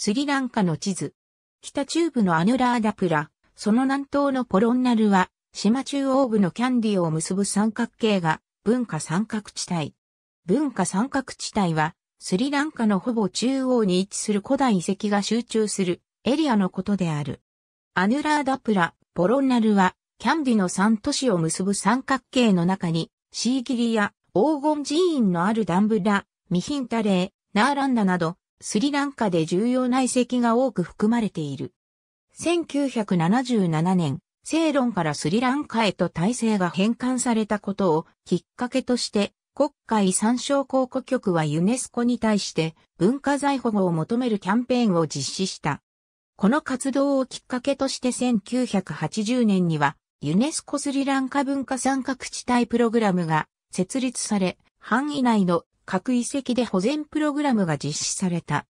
スリランカの地図。北中部のアヌラーダプラ、その南東のポロンナルは、島中央部のキャンディを結ぶ三角形が文化三角地帯。文化三角地帯は、スリランカのほぼ中央に位置する古代遺跡が集中するエリアのことである。アヌラーダプラ、ポロンナルは、キャンディの三都市を結ぶ三角形の中に、シーギリや黄金寺院のあるダンブラ、ミヒンタレー、ナーランダなど、スリランカで重要な遺跡が多く含まれている。1977年、セーロンからスリランカへと体制が返還されたことをきっかけとして、国家遺産広告局はユネスコに対して文化財保護を求めるキャンペーンを実施した。この活動をきっかけとして1980年にはユネスコスリランカ文化三角地帯プログラムが設立され、範囲内の各遺跡で保全プログラムが実施された。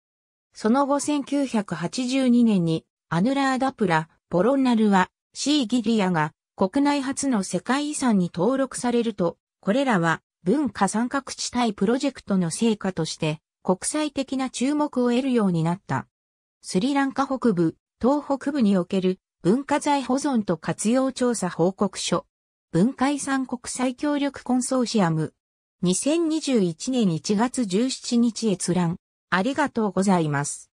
その後1982年にアヌラーダプラ、ボロンナルは、シーギリアが国内初の世界遺産に登録されると、これらは文化参画地帯プロジェクトの成果として国際的な注目を得るようになった。スリランカ北部、東北部における文化財保存と活用調査報告書、文化遺産国際協力コンソーシアム、2021年1月17日閲覧。ありがとうございます。